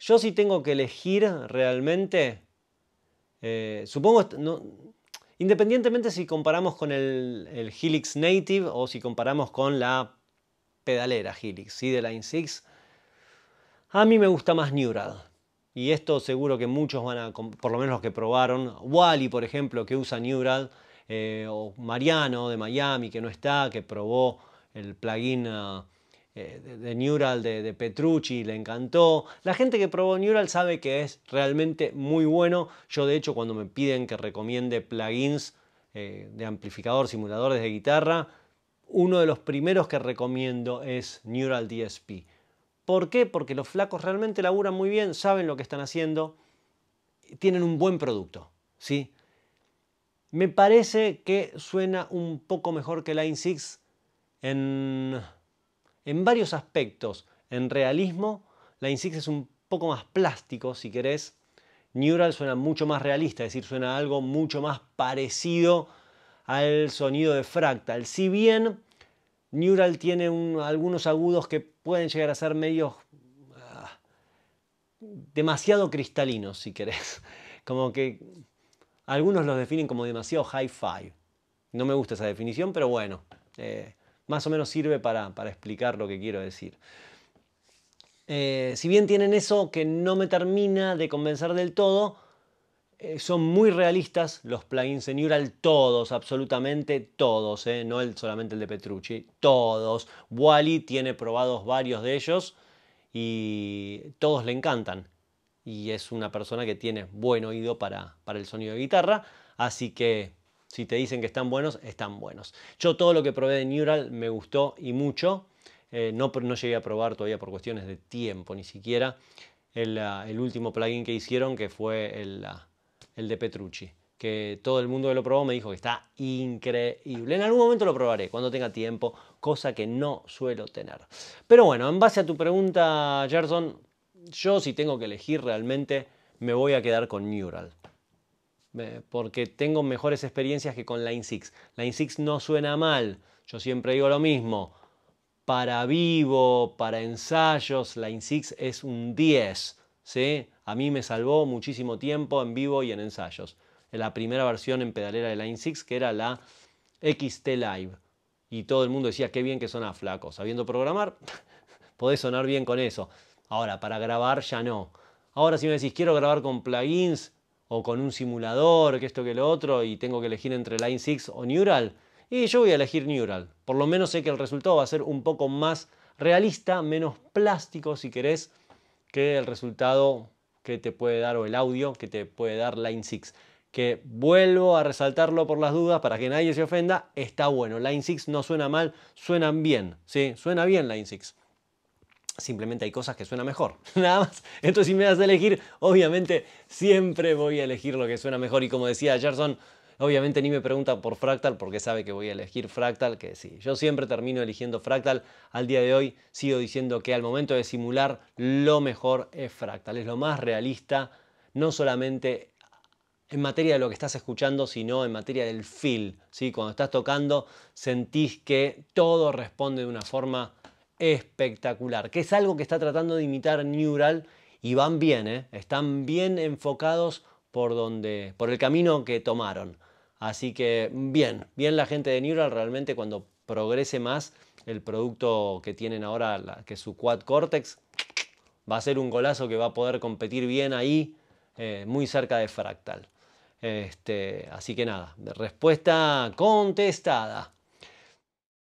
Yo sí tengo que elegir realmente, eh, supongo, independientemente si comparamos con el, Helix Native o si comparamos con la pedalera Helix, ¿sí? de Line 6, a mí me gusta más Neural, Y esto seguro que muchos van a, por lo menos los que probaron, Wally por ejemplo que usa Neural, eh, o Mariano de Miami que no está, que probó el plugin... Ah, eh, de, Neural de, Petrucci, le encantó. La gente que probó Neural sabe que es realmente muy bueno. Yo de hecho cuando me piden que recomiende plugins eh, de amplificador, simuladores de guitarra, uno de los primeros que recomiendo es Neural DSP. ¿Por qué? Porque los flacos realmente laburan muy bien, saben lo que están haciendo, tienen un buen producto, ¿sí? Me parece que suena un poco mejor que Line 6 en en varios aspectos. En realismo, la Insix es un poco más plástico, si querés. Neural suena mucho más realista, es decir, suena algo mucho más parecido al sonido de Fractal. Si bien Neural tiene algunos agudos que pueden llegar a ser medios ah, demasiado cristalinos, si querés. Como que algunos los definen como demasiado high five No me gusta esa definición, pero bueno, eh, más o menos sirve para, explicar lo que quiero decir. Eh, si bien tienen eso que no me termina de convencer del todo, eh, son muy realistas los plugins en Neural, todos, absolutamente todos, eh, no el, solamente el de Petrucci, todos. Wally tiene probados varios de ellos y todos le encantan. Y es una persona que tiene buen oído para, para el sonido de guitarra, así que si te dicen que están buenos, están buenos. Yo todo lo que probé de Neural me gustó y mucho. Eh, no, llegué a probar todavía por cuestiones de tiempo, ni siquiera el, ah, último plugin que hicieron, que fue ah, el, de Petrucci que todo el mundo que lo probó me dijo que está increíble. En algún momento lo probaré, cuando tenga tiempo, cosa que no suelo tener. Pero bueno, en base a tu pregunta, Gerson, yo si tengo que elegir realmente, me voy a quedar con Neural porque tengo mejores experiencias que con Line 6. Line 6 no suena mal, yo siempre digo lo mismo. Para vivo, para ensayos, Line 6 es un 10. ¿sí? A mí me salvó muchísimo tiempo en vivo y en ensayos. en La primera versión en pedalera de Line 6, que era la XT Live. Y todo el mundo decía, qué bien que suena flaco. Sabiendo programar, podés sonar bien con eso. Ahora, para grabar ya no. Ahora si me decís, quiero grabar con plugins, o con un simulador, que esto que lo otro, y tengo que elegir entre Line 6 o Neural, y yo voy a elegir Neural. Por lo menos sé que el resultado va a ser un poco más realista, menos plástico, si querés, que el resultado que te puede dar o el audio que te puede dar Line 6. Que vuelvo a resaltarlo por las dudas para que nadie se ofenda, está bueno. Line 6 no suena mal, suenan bien, ¿sí? Suena bien Line 6 simplemente hay cosas que suenan mejor. Nada más. Entonces, si me das a elegir, obviamente siempre voy a elegir lo que suena mejor. Y como decía Gerson, obviamente ni me pregunta por Fractal porque sabe que voy a elegir Fractal, que sí. Yo siempre termino eligiendo Fractal. Al día de hoy sigo diciendo que al momento de simular, lo mejor es Fractal. Es lo más realista, no solamente en materia de lo que estás escuchando, sino en materia del feel. ¿sí? Cuando estás tocando, sentís que todo responde de una forma espectacular, que es algo que está tratando de imitar Neural y van bien, ¿eh? están bien enfocados por, donde, por el camino que tomaron. Así que bien, bien la gente de Neural realmente cuando progrese más el producto que tienen ahora, que su Quad Cortex, va a ser un golazo que va a poder competir bien ahí, eh, muy cerca de Fractal. Este, así que nada, respuesta contestada.